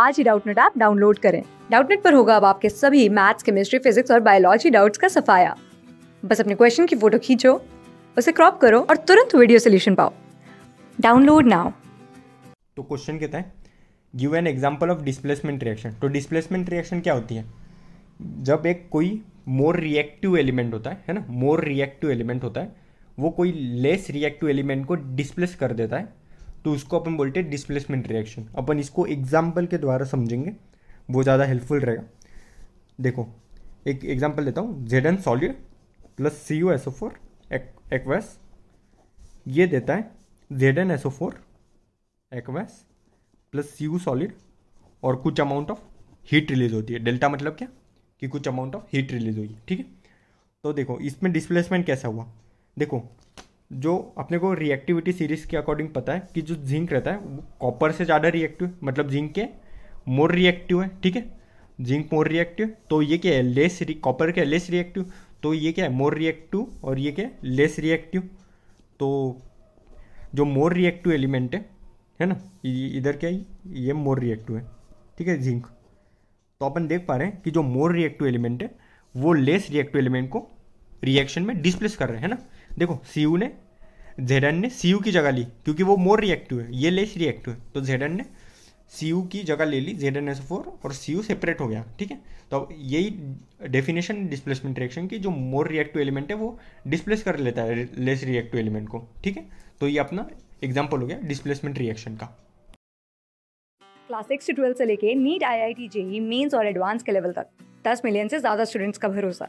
आज ही Doubtnut app download करें डाउटनेट पर होगा अब आपके सभी मैथ्स केमिस्ट्री फिजिक्स और बायोलॉजी डाउट्स का सफाया बस अपने क्वेश्चन की फोटो खींचो उसे क्रॉप करो और तुरंत वीडियो सोल्यूशन पाओ डाउनलोड नाउ तो क्वेश्चन कहता है give an example of displacement reaction तो डिस्प्लेसमेंट रिएक्शन क्या होती है जब एक कोई मोर रिएक्टिव एलिमेंट होता है है ना मोर रिएक्टिव एलिमेंट होता है वो कोई लेस रिएक्टिव एलिमेंट को डिस्प्लेस कर देता है तो उसको अपन बोलते हैं डिस्प्लेसमेंट रिएक्शन अपन इसको एग्जाम्पल के द्वारा समझेंगे वो ज़्यादा हेल्पफुल रहेगा देखो एक एग्जाम्पल देता हूँ Z N solid plus C U SO four aqueous ये देता है Z N SO four aqueous plus C U solid और कुछ अमाउंट ऑफ हीट रिलीज होती है डेल्टा मतलब क्या कि कुछ अमाउंट ऑफ हीट रिलीज हुई ठीक है तो देखो इसमें डिस्प्लेसमेंट कैसा हुआ देखो जो अपने को रिएक्टिविटी सीरीज के अकॉर्डिंग पता है कि जो जिंक रहता है वो कॉपर से ज़्यादा रिएक्टिव मतलब जिंक के मोर रिएक्टिव है ठीक है जिंक मोर रिएक्टिव तो ये क्या है लेस कॉपर के लेस रिएक्टिव तो ये क्या है मोर रिएक्टिव और ये क्या है लेस रिएक्टिव तो जो मोर रिएक्टिव एलिमेंट है है ना इधर क्या है ये मोर रिएक्टिव है ठीक है जिंक तो अपन देख पा रहे हैं कि जो मोर रिएक्टिव एलिमेंट है वो लेस रिएक्टिव एलिमेंट को रिएक्शन में डिस्प्लेस कर रहे हैं ना देखो सी ने जेडन ने सी की जगह ली क्योंकि वो मोर रिएक्टिव है ये लेस रिएक्टिव है तो जेडन ने सी की जगह ले ली जेड एन एस फोर और सी सेपरेट हो गया ठीक है तो अब यही डेफिनेशन डिस्प्लेसमेंट रिएक्शन की जो मोर रिएक्टिव एलिमेंट है वो डिस्प्लेस कर लेता है लेस रिएक्टिव एलिमेंट को ठीक है तो ये अपना एग्जाम्पल हो गया डिस्प्लेसमेंट रिएक्शन का क्लास सिक्स से ट्वेल्थ से लेके NEET I I T JEE mains और एडवांस के लेवल तक दस मिलियन से ज़्यादा स्टूडेंट्स का भरोसा